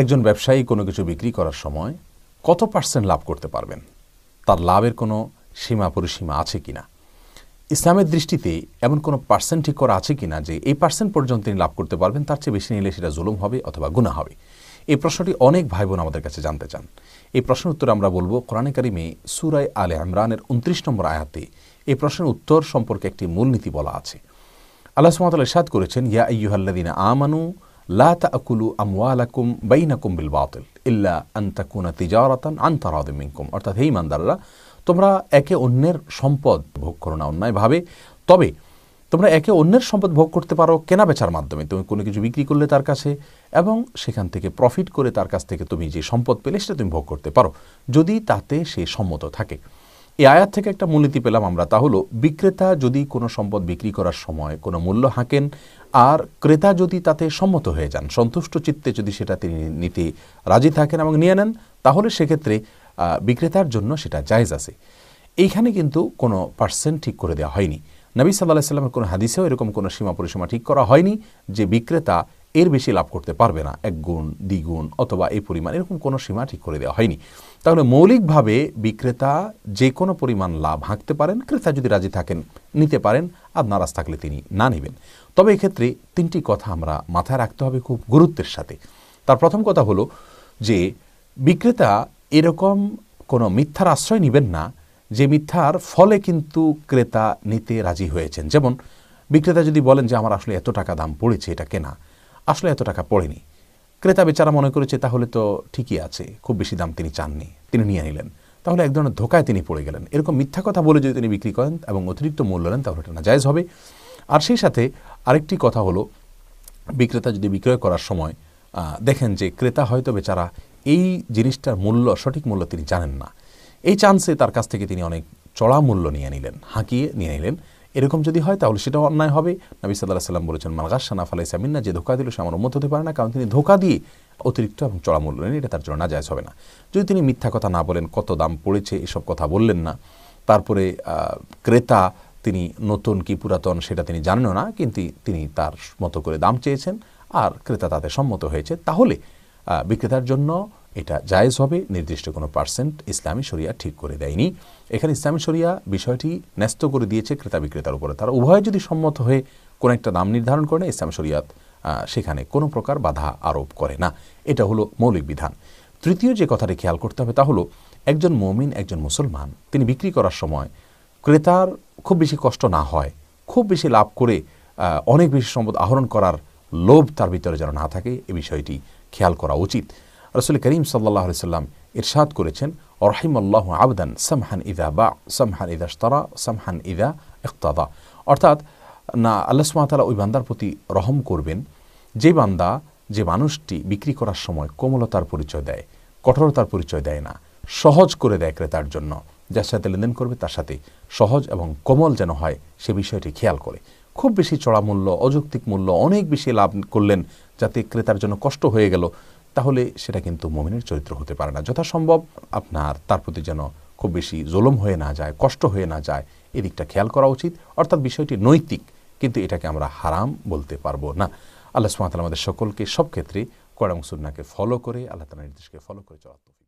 একজন ব্যবসায়ী কোনো কিছু বিক্রি করার সময় কত পার্সেন্ট লাভ করতে পারবেন তার লাভের কোনো সীমা পরিসীমা আছে কি না ইসলামের দৃষ্টিতে এমন কোনো পার্সেন্ট ঠিক করা আছে কি না যে এই পার্সেন্ট পর্যন্ত তিনি লাভ করতে পারবেন তার চেয়ে বেশি নিলে সেটা জুলুম হবে অথবা গুণা হবে এই প্রশ্নটি অনেক ভাই বোন আমাদের কাছে জানতে চান এই প্রশ্নের উত্তর আমরা বলবো কোরআনে কারিমে সুরায় আলে ইমরানের উনত্রিশ নম্বর আয়াতে এই প্রশ্নের উত্তর সম্পর্কে একটি মূলনীতি বলা আছে আল্লাহ সুমাতাল ইসাদ করেছেন ইয়া ইয়ুহাল্লাদিনা আমানু লা তাকুলু আমওয়ালাকুম বাইনাকুম বিল বাতিল ইল্লা আন তাকুনা তিজারাতান আন তারাদিম মিনকুম অর্থাৎ হে ইমানদাররা তোমরা একে অন্যের সম্পদ ভোগ করো না অন্যায়ভাবে তবে তোমরা একে অন্যের সম্পদ ভোগ করতে পারো কেনা বেচার মাধ্যমে তুমি কোনো কিছু বিক্রি করলে তার কাছে এবং সেখান থেকে প্রফিট করে তার কাছ থেকে তুমি যে সম্পদ পেলে সেটা তুমি ভোগ করতে পারো যদি তাতে সে সম্মত থাকে এই আয়াত থেকে একটা মূলনীতি পেলাম আমরা তা হলো বিক্রেতা যদি কোনো সম্পদ বিক্রি করার সময় কোনো মূল্য হাঁকেন আর ক্রেতা যদি তাতে সম্মত হয়ে যান সন্তুষ্ট চিত্তে যদি সেটা তিনি নিতে রাজি থাকেন এবং নিয়ে নেন তাহলে সেক্ষেত্রে বিক্রেতার জন্য সেটা জায়জ আছে এইখানে কিন্তু কোনো পার্সেন্ট ঠিক করে দেওয়া হয়নি নবী সাল্লাহ সাল্লামের কোনো হাদিসেও এরকম কোনো সীমা পরিসীমা ঠিক করা হয়নি যে বিক্রেতা এর বেশি লাভ করতে পারবে না এক গুণ দ্বিগুণ অথবা এই পরিমাণ এরকম কোনো সীমা ঠিক করে দেওয়া হয়নি তাহলে মৌলিকভাবে বিক্রেতা যে কোনো পরিমাণ লাভ হাঁকতে পারেন ক্রেতা যদি রাজি থাকেন নিতে পারেন আর নারাজ থাকলে তিনি না নেবেন তবে এক্ষেত্রে তিনটি কথা আমরা মাথায় রাখতে হবে খুব গুরুত্বের সাথে তার প্রথম কথা হলো যে বিক্রেতা এরকম কোনো মিথ্যার আশ্রয় নেবেন না যে মিথ্যার ফলে কিন্তু ক্রেতা নিতে রাজি হয়েছেন যেমন বিক্রেতা যদি বলেন যে আমার আসলে এত টাকা দাম পড়েছে এটা কেনা আসলে এত টাকা পড়েনি ক্রেতা বেচারা মনে করেছে তাহলে তো ঠিকই আছে খুব বেশি দাম তিনি চাননি তিনি নিয়ে নিলেন তাহলে এক ধরনের ধোকায় তিনি পড়ে গেলেন এরকম মিথ্যা কথা বলে যদি তিনি বিক্রি করেন এবং অতিরিক্ত মূল্য নেন তাহলে এটা নাজায়জ হবে আর সেই সাথে আরেকটি কথা হলো বিক্রেতা যদি বিক্রয় করার সময় দেখেন যে ক্রেতা হয়তো বেচারা এই জিনিসটার মূল্য সঠিক মূল্য তিনি জানেন না এই চান্সে তার কাছ থেকে তিনি অনেক চড়া মূল্য নিয়ে নিলেন হাঁকিয়ে নিয়ে নিলেন এরকম যদি হয় তাহলে সেটাও অন্যায় হবে নবী সাল্লাহ সাল্লাম বলেছেন মালগাস সানা ফালাই না যে ধোকা দিল সে আমার উন্মত হতে পারে না কারণ তিনি ধোকা দিয়ে অতিরিক্ত এবং চড়া মূল্য নেন এটা তার জন্য না হবে না যদি তিনি মিথ্যা কথা না বলেন কত দাম পড়েছে এসব কথা বললেন না তারপরে ক্রেতা তিনি নতুন কি পুরাতন সেটা তিনি জানেনও না কিন্তু তিনি তার মতো করে দাম চেয়েছেন আর ক্রেতা তাতে সম্মত হয়েছে তাহলে বিক্রেতার জন্য এটা জায়েজ হবে নির্দিষ্ট কোনো পার্সেন্ট ইসলামী শরিয়া ঠিক করে দেয়নি এখানে ইসলামী শরিয়া বিষয়টি ন্যস্ত করে দিয়েছে ক্রেতা বিক্রেতার উপরে তারা উভয় যদি সম্মত হয়ে কোনো একটা দাম নির্ধারণ করে না ইসলামী শরিয়াত সেখানে কোনো প্রকার বাধা আরোপ করে না এটা হলো মৌলিক বিধান তৃতীয় যে কথাটি খেয়াল করতে হবে তা হলো একজন মমিন একজন মুসলমান তিনি বিক্রি করার সময় ক্রেতার খুব বেশি কষ্ট না হয় খুব বেশি লাভ করে অনেক বেশি সম্পদ আহরণ করার লোভ তার ভিতরে যেন না থাকে এ বিষয়টি খেয়াল করা উচিত রসুল করিম সাল্লাহ সাল্লাম ইরশাদ করেছেন অরহিমাল্লাহ আবদান সামহান ইদা বা সামহান ইদা শতারা সামহান ইদা ইকতাদা অর্থাৎ না আল্লাহ সুমাতালা ওই বান্দার প্রতি রহম করবেন যে বান্দা যে মানুষটি বিক্রি করার সময় কোমলতার পরিচয় দেয় কঠোরতার পরিচয় দেয় না সহজ করে দেয় ক্রেতার জন্য যার সাথে লেনদেন করবে তার সাথে সহজ এবং কোমল যেন হয় সে বিষয়টি খেয়াল করে খুব বেশি চড়া মূল্য অযৌক্তিক মূল্য অনেক বেশি লাভ করলেন যাতে ক্রেতার জন্য কষ্ট হয়ে গেল তাহলে সেটা কিন্তু মমিনের চরিত্র হতে পারে না যথাসম্ভব আপনার তার প্রতি যেন খুব বেশি জোলম হয়ে না যায় কষ্ট হয়ে না যায় এদিকটা খেয়াল করা উচিত অর্থাৎ বিষয়টি নৈতিক কিন্তু এটাকে আমরা হারাম বলতে পারবো না আল্লাহ সুমাতাল আমাদের সকলকে সব ক্ষেত্রে কড়াং সুন্নাকে ফলো করে আল্লাহ তালা নির্দেশকে ফলো করে চলা